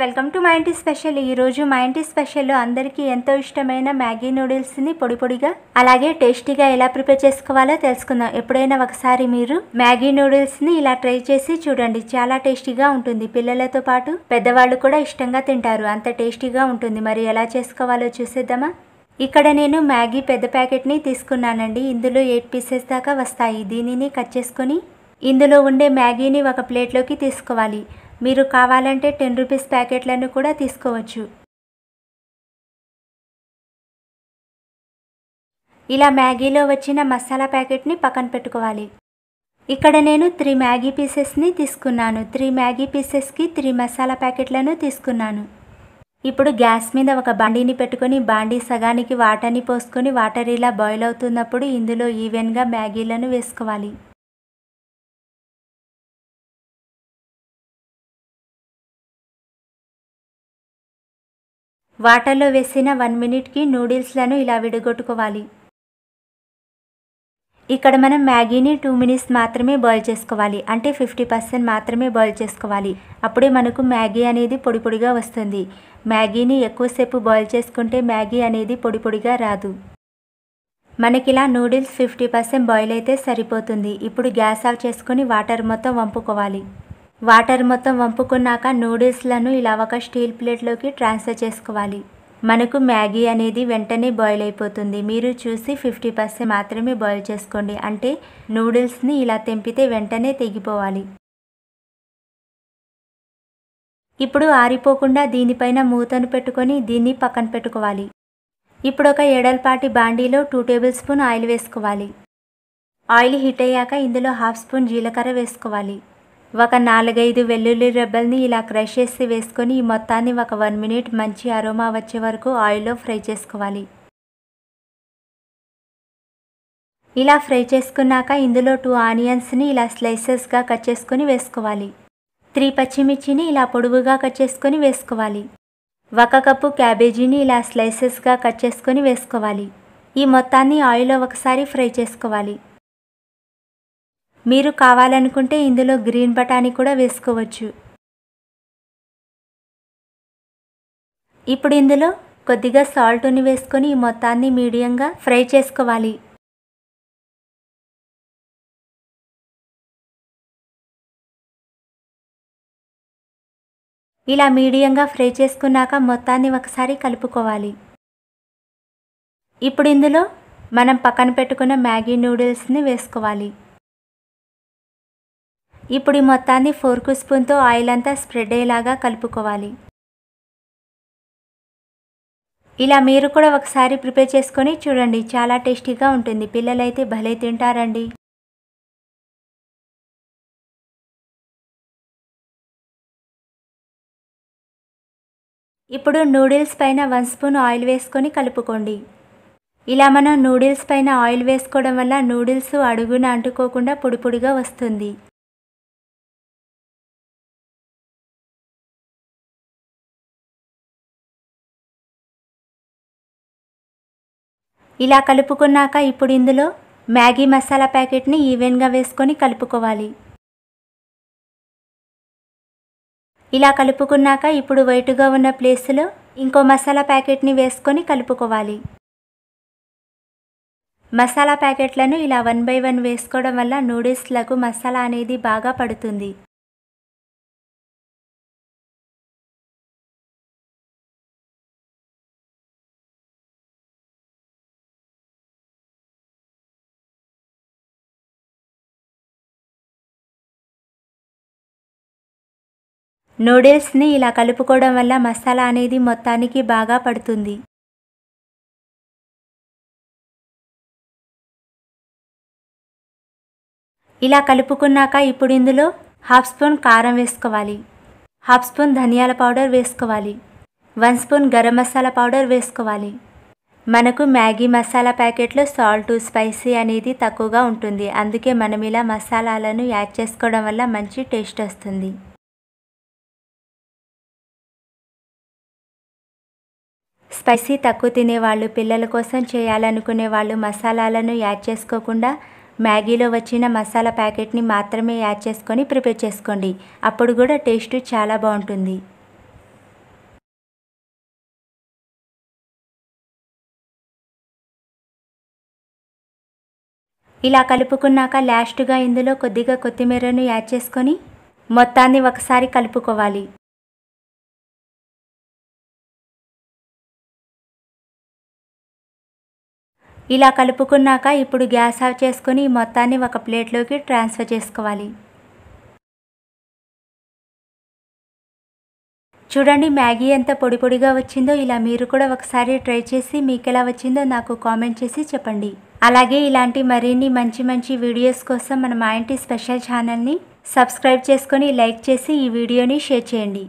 welcome to మా ఇంటి special ఈరోజు మా ఇంటి స్పెషల్ అందరికీ ఎంతో ఇష్టమైన మ్యాగీ నూడిల్స్ని పొడి పొడిగా అలాగే టేస్టీగా ఎలా ప్రిపేర్ చేసుకోవాలో తెలుసుకుందాం ఎప్పుడైనా ఒకసారి మీరు మ్యాగీ నూడిల్స్ని ఇలా ట్రై చేసి చూడండి చాలా టేస్టీగా ఉంటుంది పిల్లలతో పాటు పెద్దవాళ్ళు కూడా ఇష్టంగా తింటారు అంత టేస్టీగా ఉంటుంది మరి ఎలా చేసుకోవాలో చూసేద్దామా ఇక్కడ నేను మ్యాగీ పెద్ద ప్యాకెట్ని తీసుకున్నానండి ఇందులో ఎయిట్ పీసెస్ దాకా వస్తాయి దీనిని కట్ చేసుకొని ఇందులో ఉండే మ్యాగీని ఒక ప్లేట్లోకి తీసుకోవాలి మీరు కావాలంటే టెన్ రూపీస్ ప్యాకెట్లను కూడా తీసుకోవచ్చు ఇలా మ్యాగీలో వచ్చిన మసాలా ప్యాకెట్ని పక్కన పెట్టుకోవాలి ఇక్కడ నేను త్రీ మ్యాగీ పీసెస్ని తీసుకున్నాను త్రీ మ్యాగీ పీసెస్కి త్రీ మసాలా ప్యాకెట్లను తీసుకున్నాను ఇప్పుడు గ్యాస్ మీద ఒక బాండీని పెట్టుకొని బాండీ సగానికి వాటర్ని పోసుకొని వాటర్ ఇలా బాయిల్ అవుతున్నప్పుడు ఇందులో ఈవెన్గా మ్యాగీలను వేసుకోవాలి వాటర్లో వేసిన వన్ మినిట్కి నూడిల్స్లను ఇలా విడగొట్టుకోవాలి ఇక్కడ మనం మ్యాగీని టూ మినిట్స్ మాత్రమే బాయిల్ చేసుకోవాలి అంటే ఫిఫ్టీ పర్సెంట్ మాత్రమే బాయిల్ చేసుకోవాలి అప్పుడే మనకు మ్యాగీ అనేది పొడి పొడిగా వస్తుంది మ్యాగీని ఎక్కువసేపు బాయిల్ చేసుకుంటే మ్యాగీ అనేది పొడి పొడిగా రాదు మనకిలా నూడిల్స్ ఫిఫ్టీ పర్సెంట్ బాయిల్ అయితే సరిపోతుంది ఇప్పుడు గ్యాస్ ఆఫ్ చేసుకొని వాటర్ మొత్తం వంపుకోవాలి వాటర్ మొత్తం వంపుకున్నాక నూడిల్స్లను ఇలా ఒక స్టీల్ ప్లేట్లోకి ట్రాన్స్ఫర్ చేసుకోవాలి మనకు మ్యాగీ అనేది వెంటనే బాయిల్ అయిపోతుంది మీరు చూసి ఫిఫ్టీ పర్సెంట్ మాత్రమే బాయిల్ చేసుకోండి అంటే నూడిల్స్ని ఇలా తెంపితే వెంటనే తెగిపోవాలి ఇప్పుడు ఆరిపోకుండా దీనిపైన మూతను పెట్టుకొని దీన్ని పక్కన పెట్టుకోవాలి ఇప్పుడు ఒక ఎడల్పాటి బాండీలో టూ టేబుల్ స్పూన్ ఆయిల్ వేసుకోవాలి ఆయిల్ హీట్ అయ్యాక ఇందులో హాఫ్ స్పూన్ జీలకర్ర వేసుకోవాలి ఒక నాలుగైదు వెల్లుల్లి రెబ్బల్ని ఇలా క్రష్ చేసి వేసుకొని ఈ మొత్తాన్ని ఒక వన్ మినిట్ మంచి అరోమా వచ్చే వరకు ఆయిల్లో ఫ్రై చేసుకోవాలి ఇలా ఫ్రై చేసుకున్నాక ఇందులో టూ ఆనియన్స్ని ఇలా స్లైసెస్గా కట్ చేసుకొని వేసుకోవాలి త్రీ పచ్చిమిర్చిని ఇలా పొడువుగా కట్ చేసుకొని వేసుకోవాలి ఒక కప్పు క్యాబేజీని ఇలా స్లైసెస్గా కట్ చేసుకొని వేసుకోవాలి ఈ మొత్తాన్ని ఆయిల్లో ఒకసారి ఫ్రై చేసుకోవాలి మీరు కావాలనుకుంటే ఇందులో గ్రీన్ బఠానీ కూడా వేసుకోవచ్చు ఇప్పుడు ఇందులో కొద్దిగా సాల్ట్ని వేసుకొని ఈ మొత్తాన్ని మీడియంగా ఫ్రై చేసుకోవాలి ఇలా మీడియంగా ఫ్రై చేసుకున్నాక మొత్తాన్ని ఒకసారి కలుపుకోవాలి ఇప్పుడు ఇందులో మనం పక్కన పెట్టుకున్న మ్యాగీ నూడిల్స్ని వేసుకోవాలి ఇప్పుడు ఈ మొత్తాన్ని ఫోర్కు స్పూన్తో ఆయిల్ అంతా స్ప్రెడ్ అయ్యేలాగా కలుపుకోవాలి ఇలా మీరు కూడా ఒకసారి ప్రిపేర్ చేసుకొని చూడండి చాలా టేస్టీగా ఉంటుంది పిల్లలైతే భలే తింటారండి ఇప్పుడు నూడిల్స్ పైన వన్ స్పూన్ ఆయిల్ వేసుకొని కలుపుకోండి ఇలా మనం నూడిల్స్ పైన ఆయిల్ వేసుకోవడం వల్ల నూడిల్స్ అడుగున అంటుకోకుండా పొడిపొడిగా వస్తుంది ఇలా కలుపుకున్నాక ఇప్పుడు ఇందులో మ్యాగీ మసాలా ప్యాకెట్ని ఈవెన్గా వేసుకొని కలుపుకోవాలి ఇలా కలుపుకున్నాక ఇప్పుడు వైటుగా ఉన్న ప్లేస్లో ఇంకో మసాలా ప్యాకెట్ని వేసుకొని కలుపుకోవాలి మసాలా ప్యాకెట్లను ఇలా వన్ బై వన్ వేసుకోవడం వల్ల నూడిల్స్లకు మసాలా అనేది బాగా పడుతుంది నూడిల్స్ని ఇలా కలుపుకోవడం వల్ల మసాలా అనేది మొత్తానికి బాగా పడుతుంది ఇలా కలుపుకున్నాక ఇప్పుడు ఇందులో హాఫ్ స్పూన్ కారం వేసుకోవాలి హాఫ్ స్పూన్ ధనియాల పౌడర్ వేసుకోవాలి one spoon garam masala powder వేసుకోవాలి మనకు మ్యాగీ మసాలా ప్యాకెట్లో సాల్ట్ స్పైసీ అనేది తక్కువగా ఉంటుంది అందుకే మనం ఇలా మసాలాలను యాడ్ చేసుకోవడం వల్ల మంచి టేస్ట్ వస్తుంది స్పైసీ తక్కువ తినేవాళ్ళు పిల్లల కోసం చేయాలనుకునే వాళ్ళు మసాలాలను యాడ్ చేసుకోకుండా మ్యాగీలో వచ్చిన మసాలా ప్యాకెట్ని మాత్రమే యాడ్ చేసుకొని ప్రిపేర్ చేసుకోండి అప్పుడు కూడా టేస్ట్ చాలా బాగుంటుంది ఇలా కలుపుకున్నాక లాస్ట్గా ఇందులో కొద్దిగా కొత్తిమీరను యాడ్ చేసుకొని మొత్తాన్ని ఒకసారి కలుపుకోవాలి ఇలా కలుపుకున్నాక ఇప్పుడు గ్యాస్ ఆఫ్ చేసుకుని ఈ మొత్తాన్ని ఒక ప్లేట్లోకి ట్రాన్స్ఫర్ చేసుకోవాలి చూడండి మ్యాగీ ఎంత పొడి పొడిగా వచ్చిందో ఇలా మీరు కూడా ఒకసారి ట్రై చేసి మీకు ఎలా వచ్చిందో నాకు కామెంట్ చేసి చెప్పండి అలాగే ఇలాంటి మరిన్ని మంచి మంచి వీడియోస్ కోసం మన మా ఇంటి స్పెషల్ ఛానల్ని సబ్స్క్రైబ్ చేసుకొని లైక్ చేసి ఈ వీడియోని షేర్ చేయండి